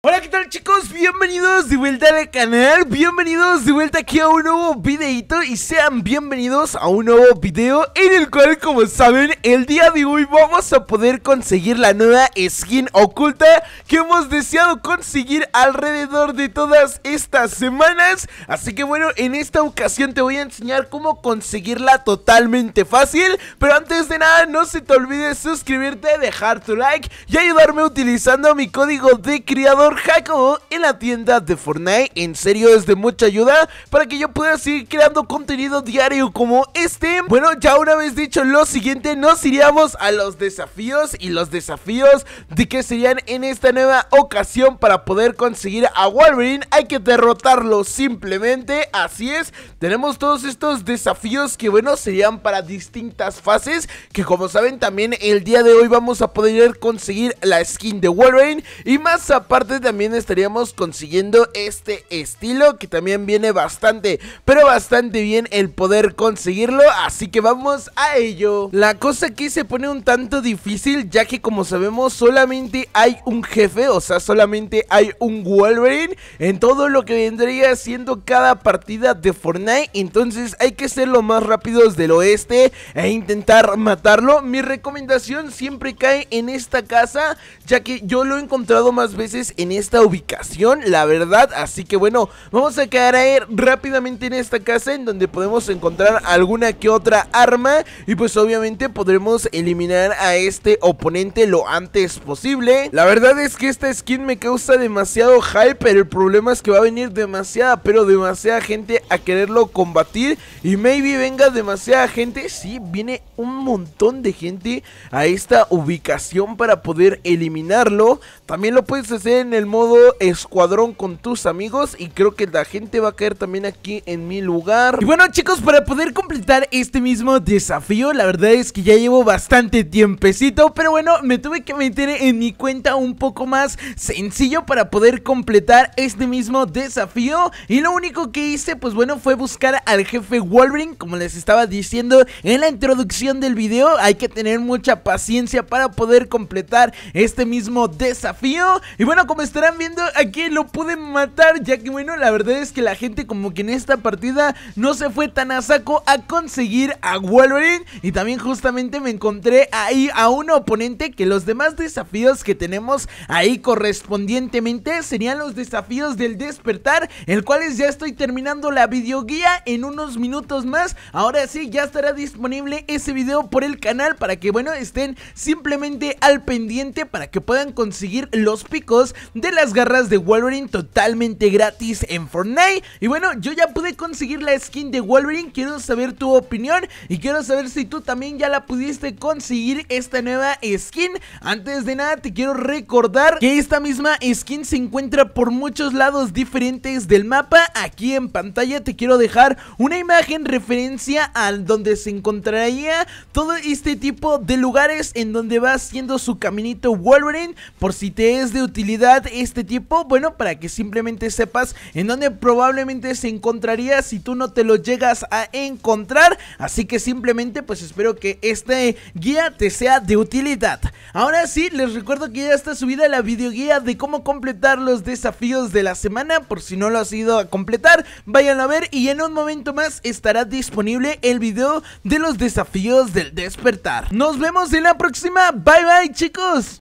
Hola, ¿qué tal chicos? Bienvenidos de vuelta al canal, bienvenidos de vuelta aquí a un nuevo videito y sean bienvenidos a un nuevo video en el cual, como saben, el día de hoy vamos a poder conseguir la nueva skin oculta que hemos deseado conseguir alrededor de todas estas semanas. Así que bueno, en esta ocasión te voy a enseñar cómo conseguirla totalmente fácil, pero antes de nada no se te olvide suscribirte, dejar tu like y ayudarme utilizando mi código de creador señor en la tienda de Fortnite. En serio, es de mucha ayuda para que yo pueda seguir creando contenido diario como este. Bueno, ya una vez dicho lo siguiente, nos iríamos a los desafíos y los desafíos de que serían en esta nueva ocasión para poder conseguir a Wolverine. Hay que derrotarlo simplemente, así es. Tenemos todos estos desafíos que bueno, serían para distintas fases, que como saben también el día de hoy vamos a poder conseguir la skin de Wolverine y más aparte también estaríamos consiguiendo este estilo que también viene bastante, pero bastante bien el poder conseguirlo, así que vamos a ello. La cosa aquí se pone un tanto difícil ya que como sabemos solamente hay un jefe, o sea solamente hay un Wolverine en todo lo que vendría siendo cada partida de Fortnite, entonces hay que ser lo más rápidos del oeste e intentar matarlo. Mi recomendación siempre cae en esta casa ya que yo lo he encontrado más veces en esta ubicación, la verdad. Así que bueno, vamos a quedar a caer rápidamente en esta casa en donde podemos encontrar alguna que otra arma. Y pues obviamente podremos eliminar a este oponente lo antes posible. La verdad es que esta skin me causa demasiado hype, pero el problema es que va a venir demasiada, pero demasiada gente a quererlo combatir. Y maybe venga demasiada gente. si viene un montón de gente a esta ubicación para poder eliminarlo. También lo puedes hacer en el el modo escuadrón con tus amigos y creo que la gente va a caer también aquí en mi lugar. Y bueno chicos, para poder completar este mismo desafío, la verdad es que ya llevo bastante tiempecito, pero bueno, me tuve que meter en mi cuenta un poco más sencillo para poder completar este mismo desafío y lo único que hice pues bueno fue buscar al jefe Wolverine, como les estaba diciendo en la introducción del video, hay que tener mucha paciencia para poder completar este mismo desafío y bueno, como estarán viendo aquí lo pude matar Ya que bueno, la verdad es que la gente como que en esta partida no se fue tan a saco a conseguir a Wolverine Y también justamente me encontré ahí a un oponente que los demás desafíos que tenemos ahí correspondientemente Serían los desafíos del despertar El es ya estoy terminando la videoguía en unos minutos más Ahora sí, ya estará disponible ese video por el canal para que bueno, estén simplemente al pendiente para que puedan conseguir los picos de las garras de Wolverine totalmente gratis en Fortnite. Y bueno, yo ya pude conseguir la skin de Wolverine, quiero saber tu opinión y quiero saber si tú también ya la pudiste conseguir esta nueva skin. Antes de nada te quiero recordar que esta misma skin se encuentra por muchos lados diferentes del mapa. Aquí en pantalla te quiero dejar una imagen referencia al donde se encontraría todo este tipo de lugares en donde va haciendo su caminito Wolverine por si te es de utilidad este, este tipo Bueno, para que simplemente sepas en dónde probablemente se encontraría si tú no te lo llegas a encontrar. Así que simplemente pues espero que este guía te sea de utilidad. Ahora sí, les recuerdo que ya está subida la guía de cómo completar los desafíos de la semana. Por si no lo has ido a completar, vayan a ver y en un momento más estará disponible el video de los desafíos del despertar. Nos vemos en la próxima. Bye bye chicos.